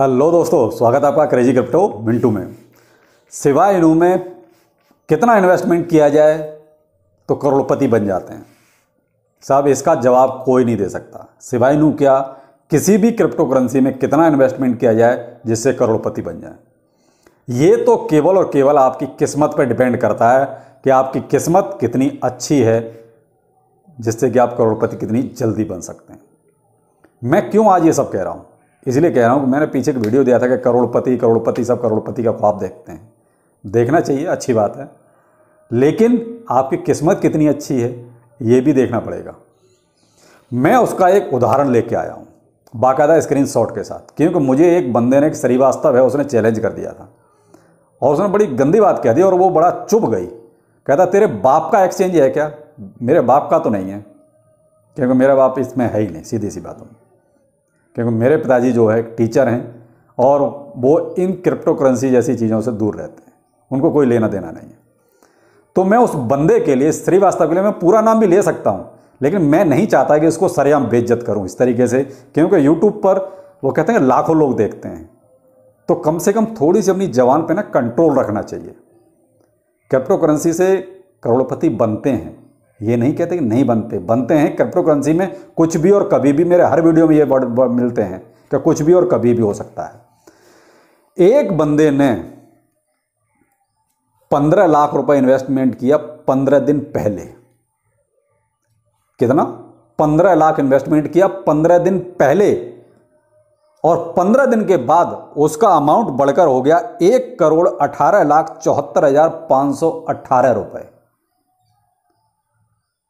hello दोस्तों स्वागत है आपका क्रेजी क्रिप्टो मिंटू में सिवाय इनू में कितना इन्वेस्टमेंट किया जाए तो करोड़पति बन जाते हैं साहब इसका जवाब कोई नहीं दे सकता सिवाय इनू क्या किसी भी क्रिप्टो करेंसी में कितना इन्वेस्टमेंट किया जाए जिससे करोड़पति बन जाए ये तो केवल और केवल आपकी किस्मत पर डिपेंड करता है कि आपकी किस्मत कितनी अच्छी है जिससे कि आप करोड़पति कितनी जल्दी बन सकते हैं मैं क्यों आज ये सब कह रहा हूँ इसलिए कह रहा हूँ कि मैंने पीछे एक वीडियो दिया था कि करोड़पति करोड़पति सब करोड़पति का ख्वाब देखते हैं देखना चाहिए अच्छी बात है लेकिन आपकी किस्मत कितनी अच्छी है ये भी देखना पड़ेगा मैं उसका एक उदाहरण लेके आया हूँ बाकायदा स्क्रीन शॉट के साथ क्योंकि मुझे एक बंदे ने एक श्रीवास्तव है उसने चैलेंज कर दिया था और उसने बड़ी गंदी बात कह दी और वो बड़ा चुप गई कहता तेरे बाप का एक्सचेंज है क्या मेरे बाप का तो नहीं है क्योंकि मेरा बाप इसमें है ही नहीं सीधी सी बातों में क्योंकि मेरे पिताजी जो है टीचर हैं और वो इन क्रिप्टो करेंसी जैसी चीज़ों से दूर रहते हैं उनको कोई लेना देना नहीं है तो मैं उस बंदे के लिए श्रीवास्तव के लिए मैं पूरा नाम भी ले सकता हूँ लेकिन मैं नहीं चाहता कि इसको सरेआम बेज्जत करूँ इस तरीके से क्योंकि यूट्यूब पर वो कहते हैं लाखों लोग देखते हैं तो कम से कम थोड़ी सी अपनी जवान पे ना कंट्रोल रखना चाहिए क्रिप्टो करेंसी से करोड़पति बनते हैं ये नहीं कहते कि नहीं बनते बनते हैं क्रिप्टो करेंसी में कुछ भी और कभी भी मेरे हर वीडियो में ये वर्ड मिलते हैं कि कुछ भी और कभी भी हो सकता है एक बंदे ने पंद्रह लाख रुपए इन्वेस्टमेंट किया पंद्रह दिन पहले कितना पंद्रह लाख इन्वेस्टमेंट किया पंद्रह दिन पहले और पंद्रह दिन के बाद उसका अमाउंट बढ़कर हो गया एक करोड़ अठारह लाख चौहत्तर हजार पांच सौ अट्ठारह रुपए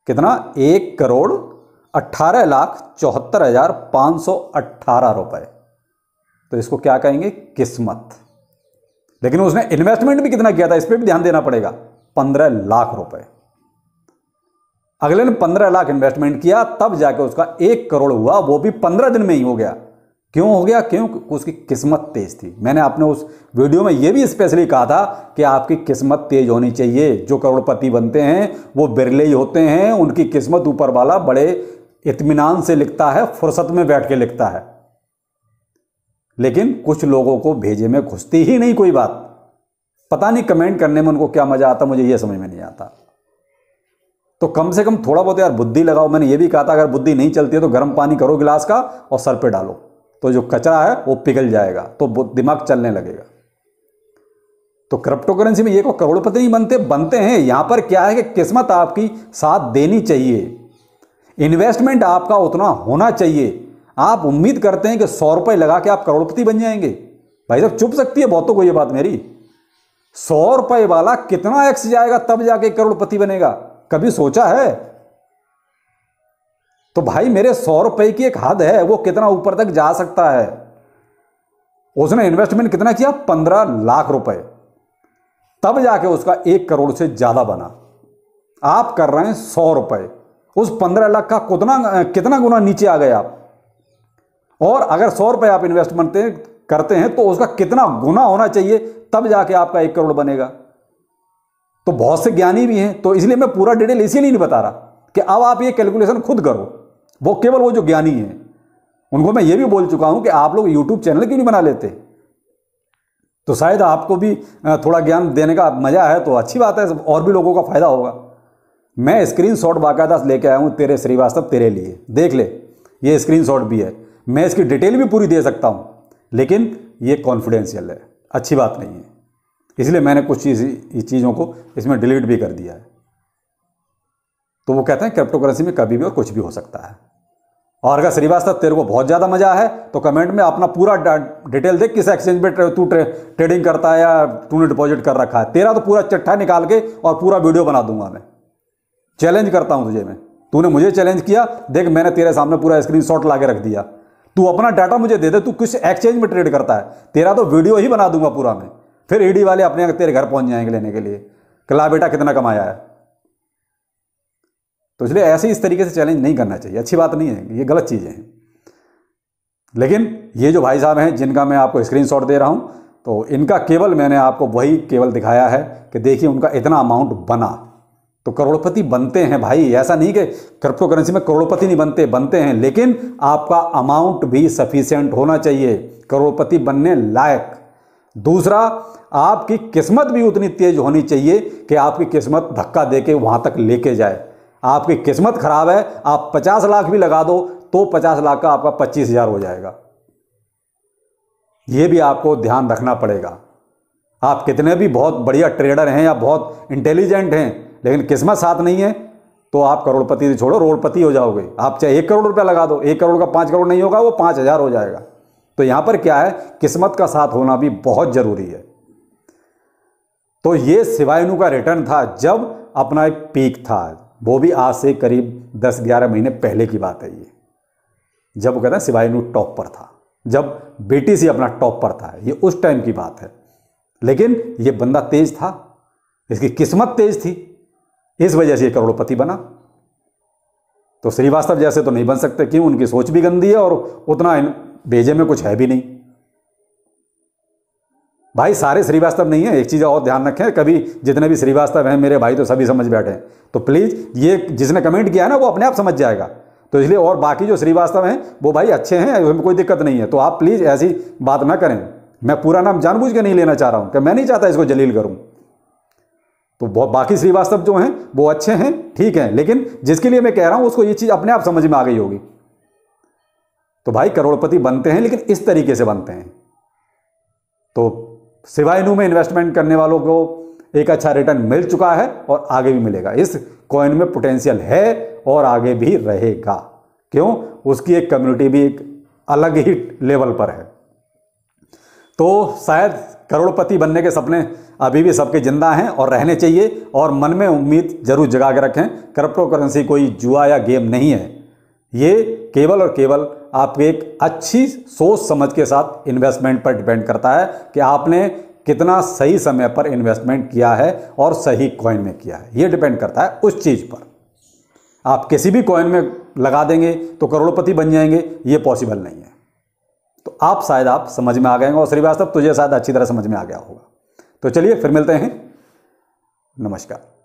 कितना एक करोड़ अट्ठारह लाख चौहत्तर हजार पाँच सौ अट्ठारह रुपये तो इसको क्या कहेंगे किस्मत लेकिन उसने इन्वेस्टमेंट भी कितना किया था इस पर भी ध्यान देना पड़ेगा पंद्रह लाख रुपए अगले ने पंद्रह लाख इन्वेस्टमेंट किया तब जाके उसका एक करोड़ हुआ वो भी पंद्रह दिन में ही हो गया क्यों हो गया क्यों उसकी किस्मत तेज थी मैंने आपने उस वीडियो में यह भी स्पेशली कहा था कि आपकी किस्मत तेज होनी चाहिए जो करोड़पति बनते हैं वो बिरले ही होते हैं उनकी किस्मत ऊपर वाला बड़े इतमान से लिखता है फुर्सत में बैठ के लिखता है लेकिन कुछ लोगों को भेजे में घुसती ही नहीं कोई बात पता नहीं कमेंट करने में उनको क्या मज़ा आता मुझे यह समझ में नहीं आता तो कम से कम थोड़ा बहुत यार बुद्धि लगाओ मैंने यह भी कहा था अगर बुद्धि नहीं चलती है तो गर्म पानी करो गिलास का और सर पे डालो तो जो कचरा है वो पिघल जाएगा तो दिमाग चलने लगेगा तो क्रिप्टो करेंसी में ये को करोड़पति नहीं बनते बनते हैं यहां पर क्या है कि किस्मत आपकी साथ देनी चाहिए इन्वेस्टमेंट आपका उतना होना चाहिए आप उम्मीद करते हैं कि सौ रुपए लगा के आप करोड़पति बन जाएंगे भाई साहब चुप सकती है बहुतों तो को ये बात मेरी सौ रुपए वाला कितना एक्स जाएगा तब जाके करोड़पति बनेगा कभी सोचा है तो भाई मेरे सौ रुपए की एक हद है वो कितना ऊपर तक जा सकता है उसने इन्वेस्टमेंट कितना किया पंद्रह लाख रुपए तब जाके उसका एक करोड़ से ज्यादा बना आप कर रहे हैं सौ रुपए उस पंद्रह लाख का कितना कितना गुना नीचे आ गए आप और अगर सौ रुपए आप इन्वेस्टमेंट करते हैं तो उसका कितना गुना होना चाहिए तब जाके आपका एक करोड़ बनेगा तो बहुत से ज्ञानी भी हैं तो इसलिए मैं पूरा डिटेल इसीलिए नहीं बता रहा कि अब आप ये कैलकुलेशन खुद करो वो केवल वो जो ज्ञानी हैं उनको मैं ये भी बोल चुका हूँ कि आप लोग यूट्यूब चैनल क्यों नहीं बना लेते तो शायद आपको भी थोड़ा ज्ञान देने का मज़ा है तो अच्छी बात है और भी लोगों का फ़ायदा होगा मैं स्क्रीन शॉट बाकायदा लेके आया हूँ तेरे श्रीवास्तव तेरे लिए देख ले ये स्क्रीन शॉट भी है मैं इसकी डिटेल भी पूरी दे सकता हूँ लेकिन ये कॉन्फिडेंशियल है अच्छी बात नहीं है इसलिए मैंने कुछ चीज़ चीज़ों को इसमें डिलीट भी कर दिया है तो वो कहते हैं क्रिप्टो करेंसी में कभी भी और कुछ भी हो सकता है और अगर श्रीवास्तव तेरे को बहुत ज़्यादा मज़ा है तो कमेंट में अपना पूरा डिटेल दे किस एक्सचेंज में तू ट्रे, ट्रेडिंग करता है या तूने डिपॉजिट कर रखा है तेरा तो पूरा चिट्ठा निकाल के और पूरा वीडियो बना दूंगा मैं चैलेंज करता हूँ तुझे मैं तूने मुझे चैलेंज किया देख मैंने तेरे सामने पूरा स्क्रीन शॉट ला के रख दिया तू अपना डाटा मुझे दे दे तू किस एक्सचेंज में ट्रेड करता है तेरा तो वीडियो ही बना दूंगा पूरा मैं फिर ईडी वाले अपने तेरे घर पहुँच जाएंगे लेने के लिए कि बेटा कितना कमाया है तो इसलिए ऐसे इस तरीके से चैलेंज नहीं करना चाहिए अच्छी बात नहीं है ये गलत चीज़ें हैं लेकिन ये जो भाई साहब हैं जिनका मैं आपको स्क्रीनशॉट दे रहा हूँ तो इनका केवल मैंने आपको वही केवल दिखाया है कि देखिए उनका इतना अमाउंट बना तो करोड़पति बनते हैं भाई ऐसा नहीं कि क्रिप्टो करेंसी में करोड़पति नहीं बनते बनते हैं लेकिन आपका अमाउंट भी सफिशियंट होना चाहिए करोड़पति बनने लायक दूसरा आपकी किस्मत भी उतनी तेज होनी चाहिए कि आपकी किस्मत धक्का देके वहाँ तक लेके जाए आपकी किस्मत खराब है आप पचास लाख भी लगा दो तो पचास लाख का आपका पच्चीस हजार हो जाएगा ये भी आपको ध्यान रखना पड़ेगा आप कितने भी बहुत बढ़िया ट्रेडर हैं या बहुत इंटेलिजेंट हैं लेकिन किस्मत साथ नहीं है तो आप करोड़पति से छोड़ो रोड़पति हो जाओगे आप चाहे एक करोड़ रुपया लगा दो एक करोड़ का पाँच करोड़ नहीं होगा वो पाँच हज़ार हो जाएगा तो यहाँ पर क्या है किस्मत का साथ होना भी बहुत ज़रूरी है तो ये सिवायनु का रिटर्न था जब अपना एक पीक था वो भी आज से करीब दस ग्यारह महीने पहले की बात है ये जब वो कहते हैं नू टॉप पर था जब बेटी से अपना टॉप पर था ये उस टाइम की बात है लेकिन ये बंदा तेज था इसकी किस्मत तेज थी इस वजह से ये करोड़पति बना तो श्रीवास्तव जैसे तो नहीं बन सकते क्यों उनकी सोच भी गंदी है और उतना बेजे में कुछ है भी नहीं भाई सारे श्रीवास्तव नहीं है एक चीज़ और ध्यान रखें कभी जितने भी श्रीवास्तव हैं मेरे भाई तो सभी समझ बैठे हैं तो प्लीज़ ये जिसने कमेंट किया है ना वो अपने आप समझ जाएगा तो इसलिए और बाकी जो श्रीवास्तव हैं वो भाई अच्छे हैं उसमें कोई दिक्कत नहीं है तो आप प्लीज़ ऐसी बात ना करें मैं पूरा नाम जानबूझ के नहीं लेना चाह रहा हूँ कि मैं नहीं चाहता इसको जलील करूँ तो बाकी श्रीवास्तव जो हैं वो अच्छे हैं ठीक हैं लेकिन जिसके लिए मैं कह रहा हूँ उसको ये चीज़ अपने आप समझ में आ गई होगी तो भाई करोड़पति बनते हैं लेकिन इस तरीके से बनते हैं तो सिवाय में इन्वेस्टमेंट करने वालों को एक अच्छा रिटर्न मिल चुका है और आगे भी मिलेगा इस कॉइन में पोटेंशियल है और आगे भी रहेगा क्यों उसकी एक कम्युनिटी भी एक अलग ही लेवल पर है तो शायद करोड़पति बनने के सपने अभी भी सबके जिंदा हैं और रहने चाहिए और मन में उम्मीद जरूर जगा के रखें क्रिप्टो करेंसी कोई जुआ या गेम नहीं है ये केवल और केवल आपकी एक अच्छी सोच समझ के साथ इन्वेस्टमेंट पर डिपेंड करता है कि आपने कितना सही समय पर इन्वेस्टमेंट किया है और सही कॉइन में किया है ये डिपेंड करता है उस चीज़ पर आप किसी भी कॉइन में लगा देंगे तो करोड़पति बन जाएंगे ये पॉसिबल नहीं है तो आप शायद आप समझ में आ गए और श्रीवास्तव तुझे शायद अच्छी तरह समझ में आ गया होगा तो चलिए फिर मिलते हैं नमस्कार